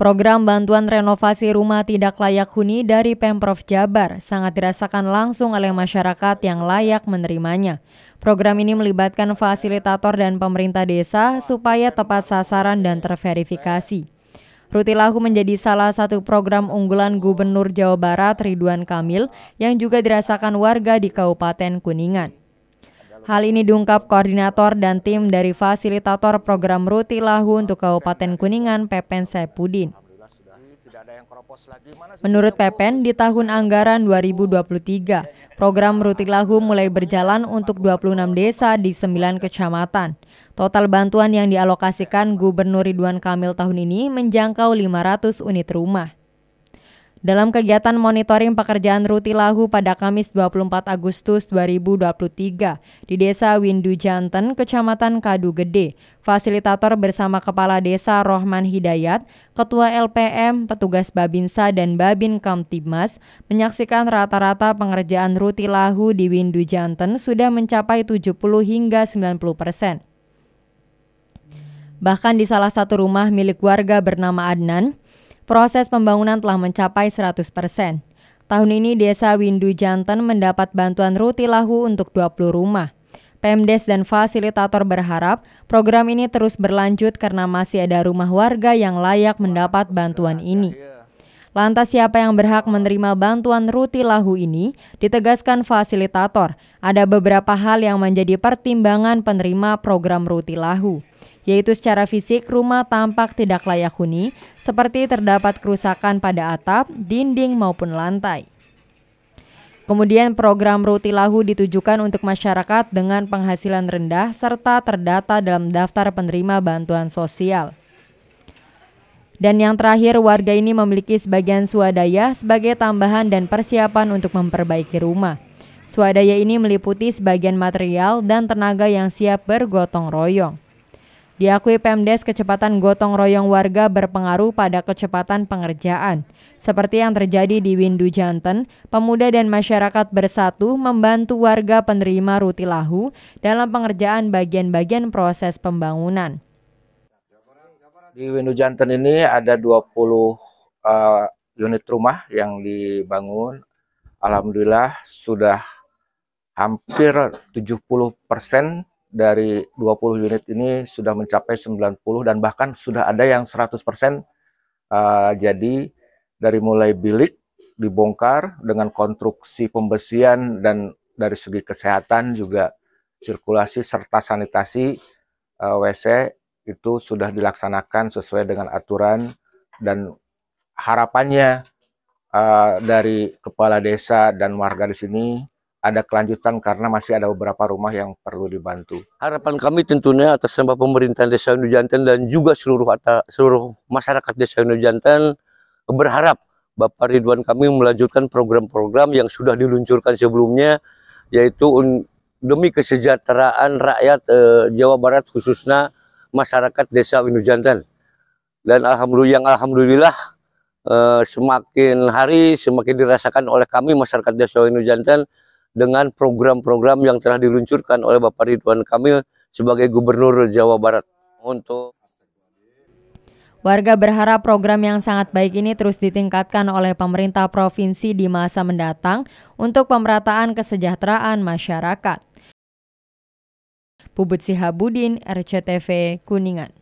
Program bantuan renovasi rumah tidak layak huni dari Pemprov Jabar sangat dirasakan langsung oleh masyarakat yang layak menerimanya. Program ini melibatkan fasilitator dan pemerintah desa supaya tepat sasaran dan terverifikasi. Rutilahu menjadi salah satu program unggulan Gubernur Jawa Barat Ridwan Kamil yang juga dirasakan warga di Kabupaten Kuningan. Hal ini diungkap koordinator dan tim dari fasilitator program Ruti Lahu untuk Kabupaten Kuningan, Pepen Sepudin. Menurut Pepen, di tahun anggaran 2023, program lahu mulai berjalan untuk 26 desa di 9 kecamatan. Total bantuan yang dialokasikan Gubernur Ridwan Kamil tahun ini menjangkau 500 unit rumah. Dalam kegiatan monitoring pekerjaan Lahu pada Kamis 24 Agustus 2023 di Desa Windu Janten, Kecamatan Kadu Gede, fasilitator bersama Kepala Desa Rohman Hidayat, Ketua LPM, petugas Babinsa dan Babin Kamtibmas menyaksikan rata-rata pengerjaan Lahu di Windu Janten sudah mencapai 70 hingga 90 persen. Bahkan di salah satu rumah milik warga bernama Adnan, Proses pembangunan telah mencapai 100 persen. Tahun ini Desa Windu Jantan mendapat bantuan lahu untuk 20 rumah. Pemdes dan fasilitator berharap program ini terus berlanjut karena masih ada rumah warga yang layak mendapat bantuan ini. Lantas siapa yang berhak menerima bantuan lahu ini? Ditegaskan fasilitator, ada beberapa hal yang menjadi pertimbangan penerima program lahu yaitu secara fisik rumah tampak tidak layak huni, seperti terdapat kerusakan pada atap, dinding maupun lantai. Kemudian program Ruti Lahu ditujukan untuk masyarakat dengan penghasilan rendah serta terdata dalam daftar penerima bantuan sosial. Dan yang terakhir, warga ini memiliki sebagian swadaya sebagai tambahan dan persiapan untuk memperbaiki rumah. Swadaya ini meliputi sebagian material dan tenaga yang siap bergotong royong. Diakui Pemdes, kecepatan gotong royong warga berpengaruh pada kecepatan pengerjaan. Seperti yang terjadi di Windu Janten, pemuda dan masyarakat bersatu membantu warga penerima rutilahu dalam pengerjaan bagian-bagian proses pembangunan. Di Windu Janten ini ada 20 uh, eh, unit rumah yang dibangun. Alhamdulillah sudah hampir 70 persen dari 20 unit ini sudah mencapai 90 dan bahkan sudah ada yang 100% uh, eh, jadi dari mulai bilik dibongkar dengan konstruksi pembesian dan dari segi kesehatan juga sirkulasi serta sanitasi uh, eh, WC itu sudah dilaksanakan sesuai dengan aturan dan harapannya uh, dari kepala desa dan warga di sini ada kelanjutan karena masih ada beberapa rumah yang perlu dibantu. Harapan kami tentunya atas nama pemerintah Desa Indu Jantan dan juga seluruh atas, seluruh masyarakat Desa Indu Jantan berharap Bapak Ridwan kami melanjutkan program-program yang sudah diluncurkan sebelumnya yaitu demi kesejahteraan rakyat e, Jawa Barat khususnya masyarakat Desa Windu Jantan. Dan alhamdulillah yang alhamdulillah e, semakin hari semakin dirasakan oleh kami masyarakat Desa Windu Jantan dengan program-program yang telah diluncurkan oleh Bapak Ridwan Kamil sebagai Gubernur Jawa Barat. Untuk Warga berharap program yang sangat baik ini terus ditingkatkan oleh pemerintah provinsi di masa mendatang untuk pemerataan kesejahteraan masyarakat. Bubut Sihabudin, RCTV, Kuningan.